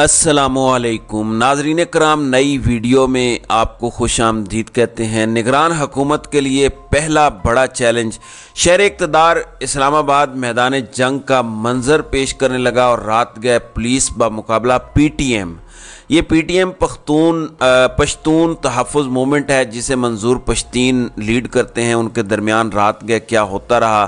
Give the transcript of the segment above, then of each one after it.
असलकुम नाजरीन कराम नई वीडियो में आपको खुश आमदीद कहते हैं निगरान हुकूमत के लिए पहला बड़ा चैलेंज शहर इकतदार इस्लामाबाद मैदान जंग का मंजर पेश करने लगा और रात गए पुलिस बामकाबला पी टी एम ये P T M Pakhtun Pashtun Tahafuz movement है जिसे मंजूर पश्तीन लीड करते हैं उनके दरमियान रात गए क्या होता रहा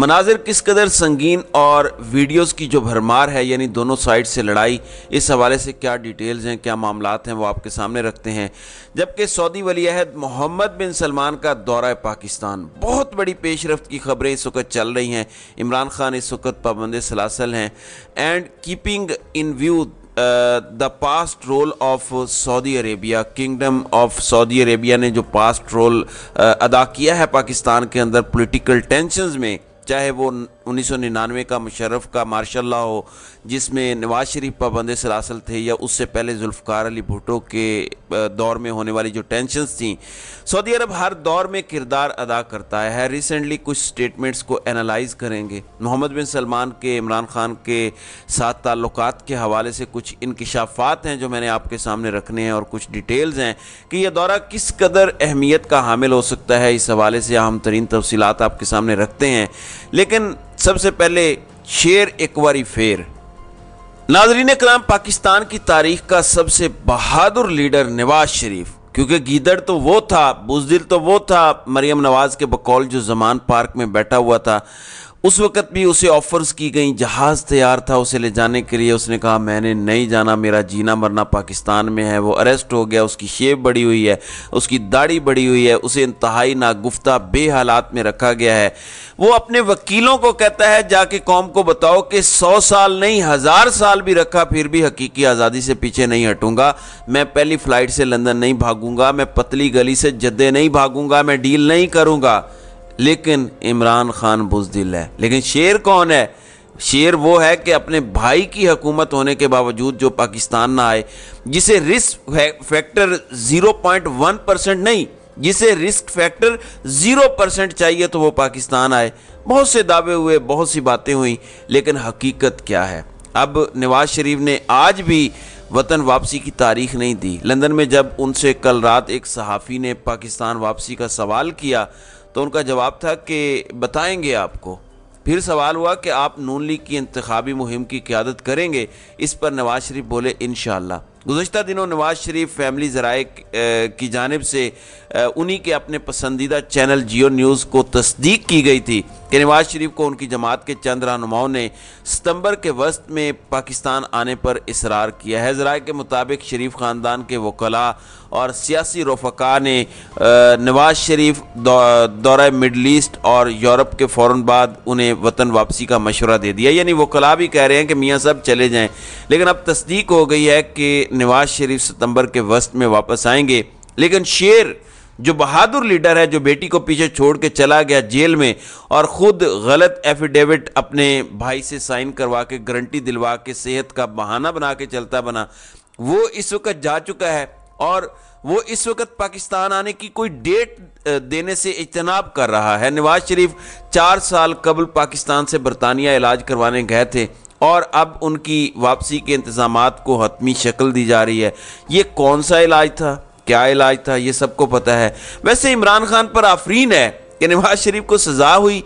मनाजिर किस कदर संगीन और वीडियोस की जो भरमार है यानी दोनों साइड से लड़ाई इस हवाले से क्या डिटेल्स हैं क्या मामला हैं वो आपके सामने रखते हैं जबकि सऊदी वली अहद मोहम्मद बिन सलमान का दौरा पाकिस्तान बहुत बड़ी पेशरफ की खबरें इस वक्त चल रही हैं इमरान खान इस वक्त पाबंद सलासल हैं and keeping in view the past role of Saudi Arabia kingdom of Saudi Arabia ने जो पास्ट रोल uh, अदा किया है पाकिस्तान के अंदर पॉलिटिकल टेंशंस में चाहे वो 1999 का मुशरफ का मार्शल लॉ हो जिसमें नवाज शरीफ पाबंद सलासल थे या उससे पहले जुल्फ़ार अली भुटो के दौर में होने वाली जो टेंशंस थी सऊदी अरब हर दौर में किरदार अदा करता है रिसेंटली कुछ स्टेटमेंट्स को एनालाइज करेंगे मोहम्मद बिन सलमान के इमरान खान के साथ ताल्लुक के हवाले से कुछ इनकशाफात हैं जो मैंने आपके सामने रखने हैं और कुछ डिटेल्स हैं कि यह दौरा किस कदर अहमियत का हामिल हो सकता है इस हवाले से अहम तरीन तफसीत आपके सामने रखते हैं लेकिन सबसे पहले शेर एक बारी फेर नाजरीन कराम पाकिस्तान की तारीख का सबसे बहादुर लीडर नवाज शरीफ क्योंकि गीदड़ तो वो था बुजदिल तो वो था मरियम नवाज के बकौल जो जमान पार्क में बैठा हुआ था उस वक़्त भी उसे ऑफ़र्स की गई जहाज़ तैयार था उसे ले जाने के लिए उसने कहा मैंने नहीं जाना मेरा जीना मरना पाकिस्तान में है वो अरेस्ट हो गया उसकी शेप बड़ी हुई है उसकी दाढ़ी बड़ी हुई है उसे इंतहाई नागुफ्ता बेहालात में रखा गया है वो अपने वकीलों को कहता है जाके कौम को बताओ कि सौ साल नहीं हज़ार साल भी रखा फिर भी हकीकी आज़ादी से पीछे नहीं हटूंगा मैं पहली फ़्लाइट से लंदन नहीं भागूंगा मैं पतली गली से जद्दे नहीं भागूंगा मैं डील नहीं करूँगा लेकिन इमरान खान बुजदिल है लेकिन शेर कौन है शेर वो है कि अपने भाई की हकूमत होने के बावजूद जो पाकिस्तान ना आए जिसे रिस्क फैक्टर 0.1 परसेंट नहीं जिसे रिस्क फैक्टर ज़ीरो परसेंट चाहिए तो वो पाकिस्तान आए बहुत से दावे हुए बहुत सी बातें हुई लेकिन हकीकत क्या है अब नवाज शरीफ ने आज भी वतन वापसी की तारीख नहीं दी लंदन में जब उनसे कल रात एक सहाफ़ी ने पाकिस्तान वापसी का सवाल किया तो उनका जवाब था कि बताएंगे आपको फिर सवाल हुआ कि आप नून लीग की इंतबी मुहिम की क्यादत करेंगे इस पर नवाज शरीफ बोले इन गुजशत दिनों नवाज शरीफ फैमिली जराए की जानब से उन्हीं के अपने पसंदीदा चैनल जियो न्यूज़ को तस्दीक की गई थी कि नवाज शरीफ को उनकी जमात के चंद रहनुमाओं ने सितंबर के वस्त में पाकिस्तान आने पर इसरार किया है जराए के मुताबिक शरीफ ख़ानदान के वकला और सियासी रफका ने नवाज शरीफ दौरा मिडल ईस्ट और यूरोप के फ़ौर बाद उन्हें वतन वापसी का मशवरा दे दिया यानी वकला भी कह रहे हैं कि मियाँ साहब चले जाएँ लेकिन अब तस्दीक हो गई है कि नवाज शरीफ सितंबर के वस्त में वापस आएंगे लेकिन शेर जो बहादुर लीडर है जो बेटी को पीछे छोड़ के चला गया जेल में और ख़ुद गलत एफिडेविट अपने भाई से साइन करवा के गारंटी दिलवा के सेहत का बहाना बना के चलता बना वो इस वक्त जा चुका है और वो इस वक्त पाकिस्तान आने की कोई डेट देने से इजतनाब कर रहा है नवाज शरीफ चार साल कबल पाकिस्तान से बरतानिया इलाज करवाने गए थे और अब उनकी वापसी के इंतजाम को हतमी शक्ल दी जा रही है ये कौन सा इलाज था क्या इलाज था ये सबको पता है वैसे इमरान खान पर आफरीन है कि नवाज शरीफ को सज़ा हुई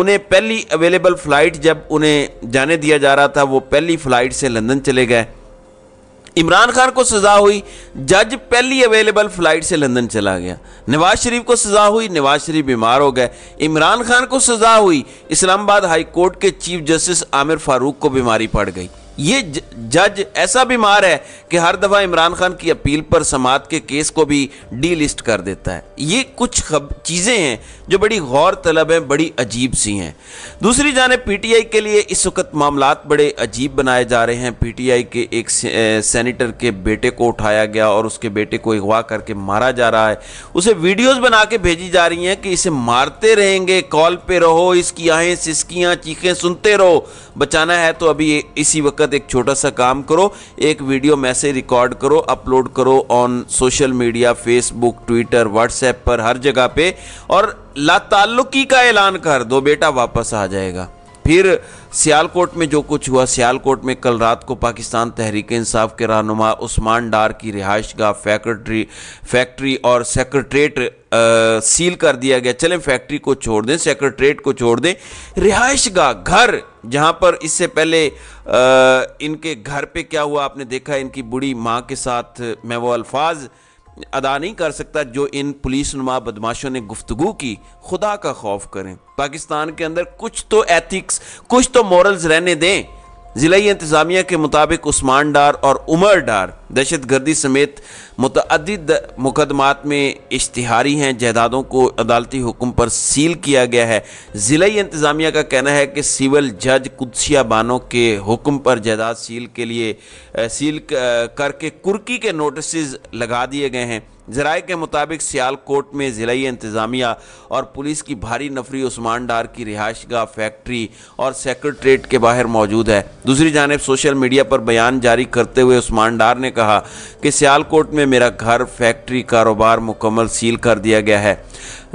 उन्हें पहली अवेलेबल फ़्लाइट जब उन्हें जाने दिया जा रहा था वो पहली फ़्लाइट से लंदन चले गए इमरान खान को सज़ा हुई जज पहली अवेलेबल फ़्लाइट से लंदन चला गया नवाज शरीफ को सज़ा हुई नवाज शरीफ बीमार हो गए इमरान खान को सज़ा हुई इस्लामाबाद हाई कोर्ट के चीफ जस्टिस आमिर फारूक को बीमारी पड़ गई ये जज ऐसा बीमार है कि हर दफ़ा इमरान खान की अपील पर समात के केस को भी डीलिस्ट कर देता है ये कुछ चीज़ें हैं जो बड़ी गौर तलब हैं बड़ी अजीब सी हैं दूसरी जाने पीटीआई के लिए इस वक्त मामला बड़े अजीब बनाए जा रहे हैं पीटीआई के एक सैनिटर के बेटे को उठाया गया और उसके बेटे को अगवा करके मारा जा रहा है उसे वीडियोज़ बना के भेजी जा रही हैं कि इसे मारते रहेंगे कॉल पर रहो इसकी आहें सिसकियाँ चीखें सुनते रहो बचाना है तो अभी इसी वक्त वक्त एक छोटा सा काम करो एक वीडियो मैसेज रिकॉर्ड करो अपलोड करो on social media Facebook Twitter WhatsApp पर हर जगह पे और लातालुकी का ऐलान कर दो बेटा वापस आ जाएगा फिर सियालकोट में जो कुछ हुआ सियालकोट में कल रात को पाकिस्तान तहरीक इंसाफ के रहनुमा उस्मान डार की रिहाइश गाह फैक्ट्री फैक्ट्री और सेक्रट्रेट सील कर दिया गया चलें फैक्ट्री को छोड़ दें सेक्रट्रेट को छोड़ दें रिहाइश गाह घर जहां पर इससे पहले आ, इनके घर पे क्या हुआ आपने देखा इनकी बुढ़ी माँ के साथ मैं वो अल्फाज अदा नहीं कर सकता जो इन पुलिस नुमा बदमाशों ने गुफ्तगु की खुदा का खौफ करें पाकिस्तान के अंदर कुछ तो एथिक्स कुछ तो मॉरल्स रहने दें ज़िला इंतज़ामिया के मुताबिक उस्मान डार और उमर डार दहशत गर्दी समेत मतद मुकदमात में इश्तहारी हैं जहदादों को अदालती हुक्म पर सील किया गया है ज़िला इंतज़ामिया का कहना है कि सिविल जज कुदसिया बानों के हुक्म पर जायदाद सील के लिए सील करके कुर्की के नोटिस लगा दिए गए हैं जराए के मुताबिक सियालकोट में ज़िली इंतज़ामिया और पुलिस की भारी नफरी उस्मान डार की रिहाइशगा फैक्ट्री और सेक्रट्रेट के बाहर मौजूद है दूसरी जानब सोशल मीडिया पर बयान जारी करते हुए उस्मान डार ने कहा कि सियालकोट में मेरा घर फैक्ट्री कारोबार मुकम्मल सील कर दिया गया है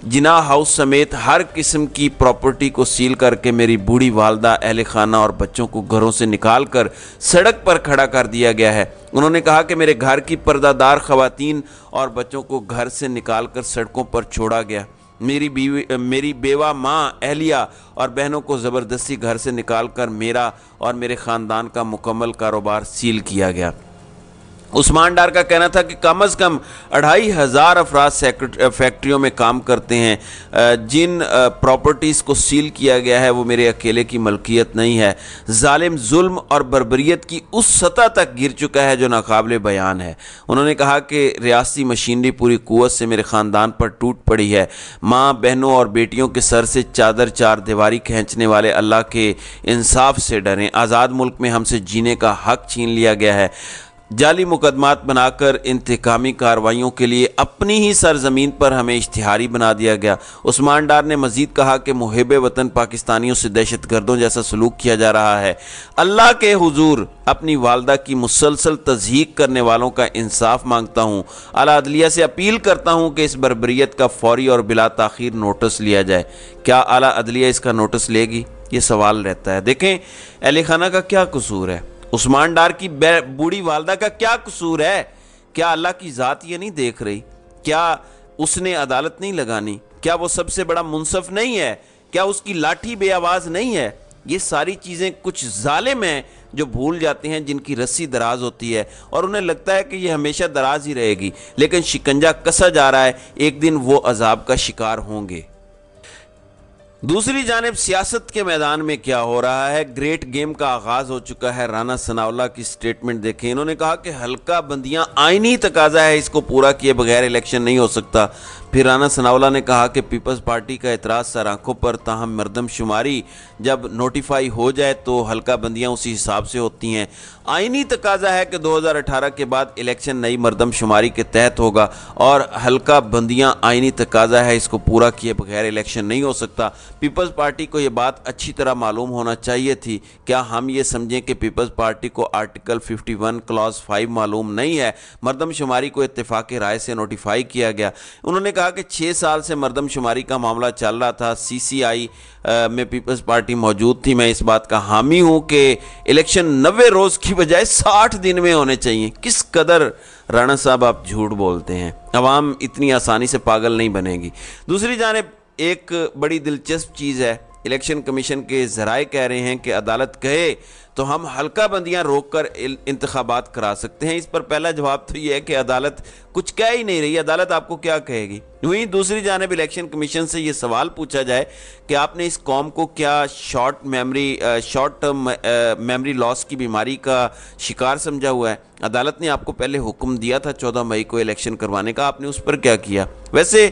जिना हाउस समेत हर किस्म की प्रॉपर्टी को सील करके मेरी बूढ़ी वालदा अहल खाना और बच्चों को घरों से निकाल कर सड़क पर खड़ा कर दिया गया है उन्होंने कहा कि मेरे घर की पर्दादार खवतिन और बच्चों को घर से निकाल कर सड़कों पर छोड़ा गया मेरी बीवी मेरी बेवा माँ अहलिया और बहनों को ज़बरदस्ती घर से निकाल कर मेरा और मेरे ख़ानदान का मुकम्मल कारोबार सील किया गया उस्मान डार का कहना था कि कम अज़ कम अढ़ाई हज़ार अफराज फैक्ट्रियों में काम करते हैं जिन प्रॉपर्टीज़ को सील किया गया है वो मेरे अकेले की मलकियत नहीं है ालिम जुल्म और बरबरीत की उस सतह तक गिर चुका है जो नाकबले बयान है उन्होंने कहा कि रियासी मशीनरी पूरी कुत से मेरे ख़ानदान पर टूट पड़ी है माँ बहनों और बेटियों के सर से चादर चार दीवारी खींचने वाले अल्लाह के इंसाफ से डरें आज़ाद मुल्क में हमसे जीने का हक छीन लिया गया है जाली मुकदमात बनाकर इंतकामी कार्रवाइयों के लिए अपनी ही सरजमीन पर हमें इश्तहारी बना दिया गया उस्मान डार ने मजीद कहा कि मुहब वतन पाकिस्तानियों से दहशत गर्दों जैसा सलूक किया जा रहा है अल्लाह के हजूर अपनी वालदा की मुसलसल तजहीक करने वालों का इंसाफ मांगता हूँ अला अदलिया से अपील करता हूँ कि इस बरबरीत का फौरी और बिला तखिर नोटिस लिया जाए क्या अला अदलिया इसका नोटिस लेगी ये सवाल रहता है देखें अली खाना का क्या कसूर है उस्मान डार की बूढ़ी वालदा का क्या कसूर है क्या अल्लाह की ज़ात ये नहीं देख रही क्या उसने अदालत नहीं लगानी क्या वो सबसे बड़ा मुनसफ नहीं है क्या उसकी लाठी बेआवाज़ नहीं है ये सारी चीज़ें कुछ ालिम हैं जो भूल जाते हैं जिनकी रस्सी दराज होती है और उन्हें लगता है कि ये हमेशा दराज ही रहेगी लेकिन शिकंजा कसा जा रहा है एक दिन वो अजाब का शिकार होंगे दूसरी जानब सियासत के मैदान में क्या हो रहा है ग्रेट गेम का आगाज हो चुका है राना सनावला की स्टेटमेंट देखें इन्होंने कहा कि हल्का बंदियां आईनी तकाजा है इसको पूरा किए बगैर इलेक्शन नहीं हो सकता फिर राना सनावला ने कहा कि पीपल्स पार्टी का एतराज़ सर आंखों पर ताहम मरदमशुमारी जब नोटिफाई हो जाए तो हल्का बंदियाँ उसी हिसाब से होती हैं आइनी तकाजा है कि 2018 के बाद इलेक्शन नई मरदमशुमारी के तहत होगा और हल्का बंदियाँ आइनी तकाजा है इसको पूरा किए बगैर इलेक्शन नहीं हो सकता पीपल्स पार्टी को ये बात अच्छी तरह मालूम होना चाहिए थी क्या हम ये समझें कि पीपल्स पार्टी को आर्टिकल वन क्लॉज फाइव मालूम नहीं है मरदमशुमारी को इतफाक़ राय से नोटिफाई किया गया उन्होंने कहा कि छः साल से शुमारी का मामला चल रहा था सीसीआई में पीपल्स पार्टी मौजूद थी मैं इस बात का हामी हूँ कि इलेक्शन नबे रोज़ की बजाय साठ दिन में होने चाहिए किस कदर राणा साहब आप झूठ बोलते हैं आवाम इतनी आसानी से पागल नहीं बनेगी दूसरी जानब एक बड़ी दिलचस्प चीज़ है इलेक्शन कमीशन के ज़राए कह रहे हैं कि अदालत कहे तो हम हल्का बंदियाँ रोक कर इंतबात करा सकते हैं इस पर पहला जवाब तो ये है कि अदालत कुछ कह ही नहीं रही अदालत आपको क्या कहेगी वहीं दूसरी जानब इलेक्शन कमीशन से ये सवाल पूछा जाए कि आपने इस कॉम को क्या short memory short term memory loss की बीमारी का शिकार समझा हुआ है अदालत ने आपको पहले हुक्म दिया था चौदह मई को इलेक्शन करवाने का आपने उस पर क्या किया वैसे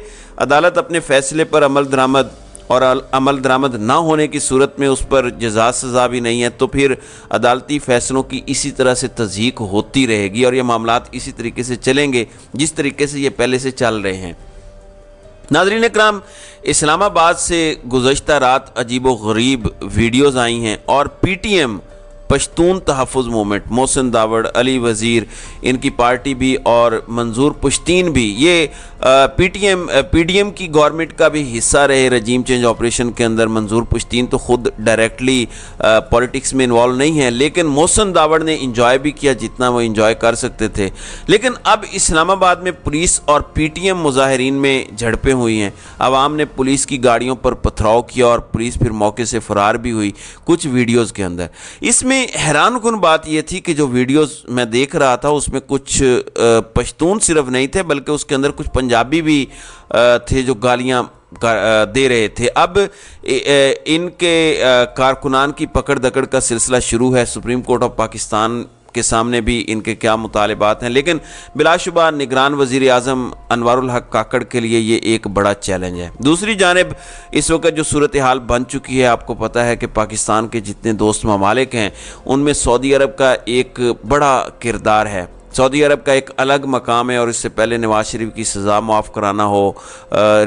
अदालत अपने फैसले पर अमल दरामद और अमल दरामद ना होने की सूरत में उस पर जजा सज़ा भी नहीं है तो फिर अदालती फ़ैसलों की इसी तरह से तजीक होती रहेगी और ये मामला इसी तरीके से चलेंगे जिस तरीके से ये पहले से चल रहे हैं नाजरीन कराम इस्लामाबाद से गुज्त रात अजीब गरीब वीडियोज़ आई हैं और P T M Pashtun Tahafuz movement Mohsin Dawar Ali Wazir इनकी पार्टी भी और मंजूर पुश्तीन भी ये पीटीएम पीडीएम की गवर्नमेंट का भी हिस्सा रहे रजीम चेंज ऑपरेशन के अंदर मंजूर पुश्तीन तो खुद डायरेक्टली पॉलिटिक्स में इन्वॉल्व नहीं है लेकिन मोहसन दावड़ ने इंजॉय भी किया जितना वो इंजॉय कर सकते थे लेकिन अब इस्लामाबाद में पुलिस और पीटीएम मुजाहरीन में झड़पें हुई हैं आवाम ने पुलिस की गाड़ियों पर पथराव किया और पुलिस फिर मौके से फरार भी हुई कुछ वीडियोज़ के अंदर इसमें हैरान कन बात यह थी कि जो वीडियोज़ मैं देख रहा था उसमें कुछ पश्तून सिर्फ नहीं थे बल्कि उसके अंदर कुछ पंजाब पंजाबी भी थे जो गालियाँ दे रहे थे अब इनके कारकुनान की पकड़ दकड़ का सिलसिला शुरू है सुप्रीम कोर्ट ऑफ पाकिस्तान के सामने भी इनके क्या मुतालबात हैं लेकिन बिलाशुबा निगरान वजीर अजम अनवारुल हक काकड़ के लिए ये एक बड़ा चैलेंज है दूसरी जानब इस वक्त जो सूरत हाल बन चुकी है आपको पता है कि पाकिस्तान के जितने दोस्त ममालिक हैं उनमें सऊदी अरब का एक बड़ा किरदार है सऊदी अरब का एक अलग मकाम है और इससे पहले नवाज शरीफ की सज़ा माफ़ कराना हो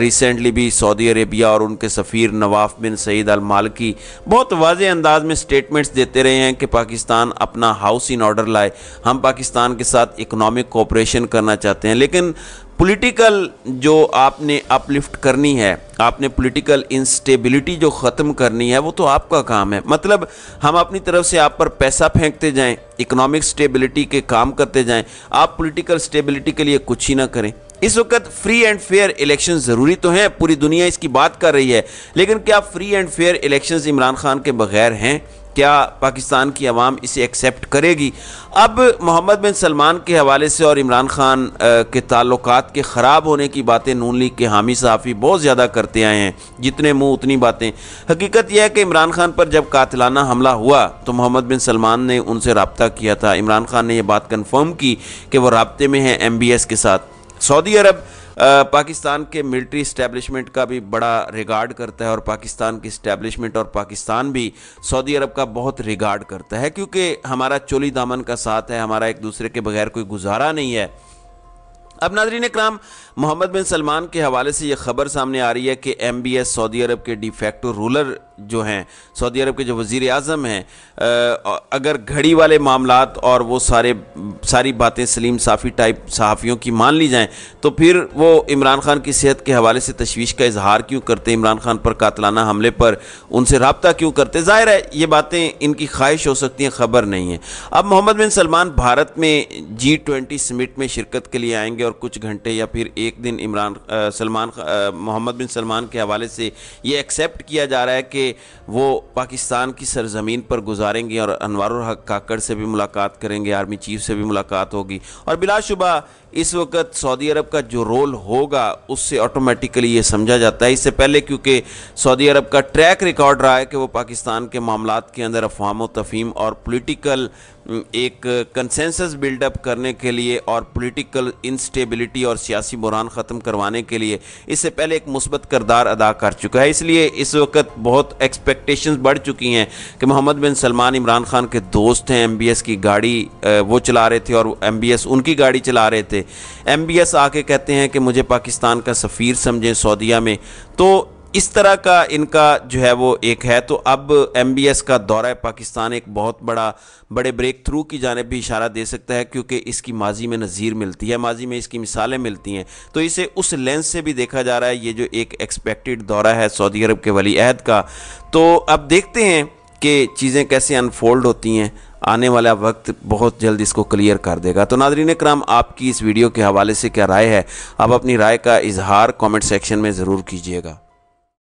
रिसेंटली भी सऊदी अरेबिया और उनके सफ़ीर नवाफ बिन सईद अल मालकी बहुत वाज अंदाज में स्टेटमेंट्स देते रहे हैं कि पाकिस्तान अपना हाउस इन ऑर्डर लाए हम पाकिस्तान के साथ इकनॉमिक कोऑपरेशन करना चाहते हैं लेकिन पॉलिटिकल जो आपने अपलिफ्ट करनी है आपने पॉलिटिकल इंस्टेबिलिटी जो ख़त्म करनी है वो तो आपका काम है मतलब हम अपनी तरफ से आप पर पैसा फेंकते जाएं इकोनॉमिक स्टेबिलिटी के काम करते जाएं आप पॉलिटिकल स्टेबिलिटी के लिए कुछ ही ना करें इस वक्त फ्री एंड फेयर इलेक्शन ज़रूरी तो हैं पूरी दुनिया इसकी बात कर रही है लेकिन क्या free and fair election Imran Khan के बगैर हैं क्या पाकिस्तान की आवाम इसे एक्सेप्ट करेगी अब मोहम्मद बिन सलमान के हवाले से और इमरान खान के ताल्लुक के ख़राब होने की बातें नून लीग के हामी सहाफ़ी बहुत ज़्यादा करते आए हैं जितने मुँह उतनी बातें हकीकत यह है कि इमरान खान पर जब कातलाना हमला हुआ तो मोहम्मद बिन सलमान ने उनसे रबता किया था इमरान खान ने यह बात कन्फर्म की कि वह रबते में हैं एम के साथ सऊदी अरब पाकिस्तान के मिलिट्री इस्टेब्लिशमेंट का भी बड़ा रिगार्ड करता है और पाकिस्तान की इस्टेब्लिशमेंट और पाकिस्तान भी सऊदी अरब का बहुत रिगार्ड करता है क्योंकि हमारा चोली दामन का साथ है हमारा एक दूसरे के बगैर कोई गुजारा नहीं है अब नाजरीन कराम मोहम्मद बिन सलमान के हवाले से ये खबर सामने आ रही है कि M B S Saudi Arab के डिफेक्टो रूलर जो हैं सऊदी अरब के जो वज़ी अजम हैं अगर घड़ी वाले मामला और वो सारे सारी बातें सलीम साफ़ी टाइप सहाफ़ियों की मान ली जाएँ तो फिर वो इमरान खान की सेहत के हवाले से तशवीश का इजहार क्यों करते इमरान खान पर कातलाना हमले पर उनसे रबता क्यों करते ज़ाहिर है ये बातें इनकी ख्वाहिश हो सकती हैं खबर नहीं है अब मोहम्मद बिन सलमान भारत में जी ट्वेंटी समिट में शिरकत के लिए आएंगे और कुछ घंटे या फिर एक दिन इमरान सलमान मोहम्मद बिन सलमान के हवाले से ये एक्सेप्ट किया जा रहा है कि वो पाकिस्तान की सरजमीन पर गुजारेंगे और अनवर हक काकड़ से भी मुलाकात करेंगे आर्मी चीफ से भी मुलाकात होगी और बिलाशुबा इस वक्त सऊदी अरब का जो रोल होगा उससे ऑटोमेटिकली ये समझा जाता है इससे पहले क्योंकि सऊदी अरब का ट्रैक रिकॉर्ड रहा है कि वो पाकिस्तान के मामला के अंदर अफवाम तफीम और पोलिटिकल एक कंसेंसस बिल्डअप करने के लिए और पॉलिटिकल इंस्टेबिलिटी और सियासी बुरान ख़त्म करवाने के लिए इससे पहले एक मुस्बत करदार अदा कर चुका है इसलिए इस वक्त बहुत एक्सपेक्टेशंस बढ़ चुकी हैं कि मोहम्मद बिन सलमान इमरान खान के दोस्त हैं एम की गाड़ी वो चला रहे थे और एम उनकी गाड़ी चला रहे थे एम आके कहते हैं कि मुझे पाकिस्तान का सफ़ीर समझें सऊदिया में तो इस तरह का इनका जो है वो एक है तो अब एम का दौरा पाकिस्तान एक बहुत बड़ा बड़े ब्रेक थ्रू की जानब भी इशारा दे सकता है क्योंकि इसकी माजी में नज़ीर मिलती है माजी में इसकी मिसालें मिलती हैं तो इसे उस लेंस से भी देखा जा रहा है ये जो एक एक्सपेक्टेड दौरा है सऊदी अरब के वली अहद का तो अब देखते हैं कि चीज़ें कैसे अनफोल्ड होती हैं आने वाला वक्त बहुत जल्द इसको क्लियर कर देगा तो नादरीन कराम आपकी इस वीडियो के हवाले से क्या राय है आप अपनी राय का इजहार कमेंट सेक्शन में ज़रूर कीजिएगा